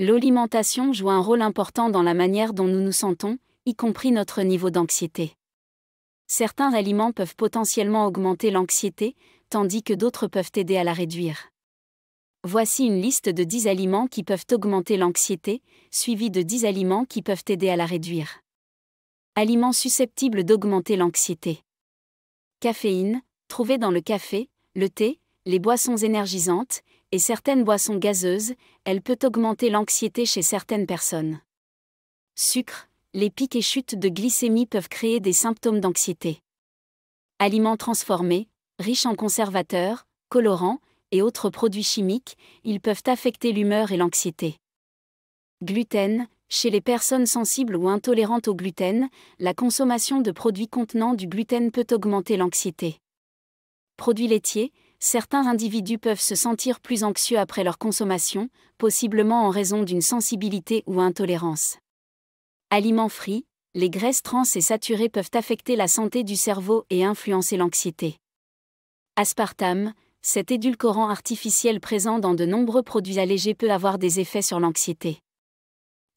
l'alimentation joue un rôle important dans la manière dont nous nous sentons, y compris notre niveau d'anxiété. Certains aliments peuvent potentiellement augmenter l'anxiété, tandis que d'autres peuvent aider à la réduire. Voici une liste de 10 aliments qui peuvent augmenter l'anxiété, suivie de 10 aliments qui peuvent aider à la réduire. Aliments susceptibles d'augmenter l'anxiété. Caféine, trouvée dans le café, le thé, les boissons énergisantes, et certaines boissons gazeuses, elle peut augmenter l'anxiété chez certaines personnes. Sucre, les pics et chutes de glycémie peuvent créer des symptômes d'anxiété. Aliments transformés, riches en conservateurs, colorants et autres produits chimiques, ils peuvent affecter l'humeur et l'anxiété. Gluten, chez les personnes sensibles ou intolérantes au gluten, la consommation de produits contenant du gluten peut augmenter l'anxiété. Produits laitiers, certains individus peuvent se sentir plus anxieux après leur consommation, possiblement en raison d'une sensibilité ou intolérance. Aliments frits, les graisses trans et saturées peuvent affecter la santé du cerveau et influencer l'anxiété. Aspartame, cet édulcorant artificiel présent dans de nombreux produits allégés peut avoir des effets sur l'anxiété.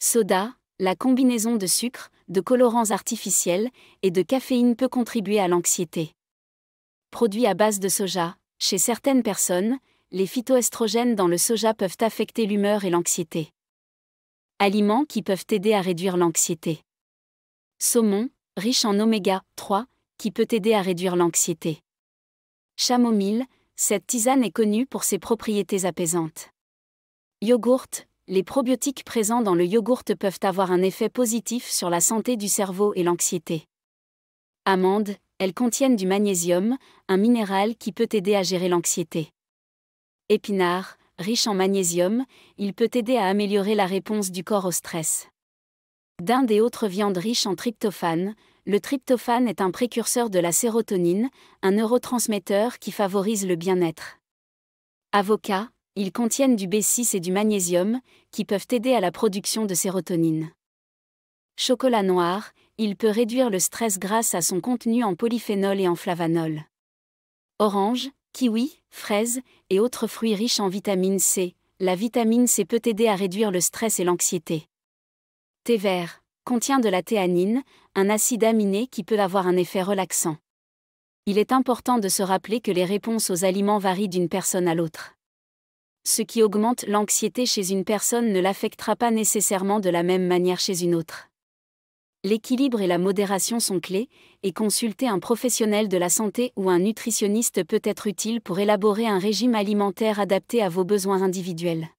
Soda, la combinaison de sucre, de colorants artificiels et de caféine peut contribuer à l'anxiété. Produits à base de soja, chez certaines personnes, les phytoestrogènes dans le soja peuvent affecter l'humeur et l'anxiété. Aliments qui peuvent aider à réduire l'anxiété. Saumon, riche en oméga 3, qui peut aider à réduire l'anxiété. Chamomile, cette tisane est connue pour ses propriétés apaisantes. Yogourt, les probiotiques présents dans le yogourt peuvent avoir un effet positif sur la santé du cerveau et l'anxiété. Amandes, elles contiennent du magnésium, un minéral qui peut aider à gérer l'anxiété. Épinard, riche en magnésium, il peut aider à améliorer la réponse du corps au stress. D'un et autres viandes riches en tryptophane, le tryptophane est un précurseur de la sérotonine, un neurotransmetteur qui favorise le bien-être. Avocat, ils contiennent du B6 et du magnésium, qui peuvent aider à la production de sérotonine. Chocolat noir, il peut réduire le stress grâce à son contenu en polyphénol et en flavanol. Orange, kiwi, fraises et autres fruits riches en vitamine C, la vitamine C peut aider à réduire le stress et l'anxiété. Thé vert contient de la théanine, un acide aminé qui peut avoir un effet relaxant. Il est important de se rappeler que les réponses aux aliments varient d'une personne à l'autre. Ce qui augmente l'anxiété chez une personne ne l'affectera pas nécessairement de la même manière chez une autre l'équilibre et la modération sont clés, et consulter un professionnel de la santé ou un nutritionniste peut être utile pour élaborer un régime alimentaire adapté à vos besoins individuels.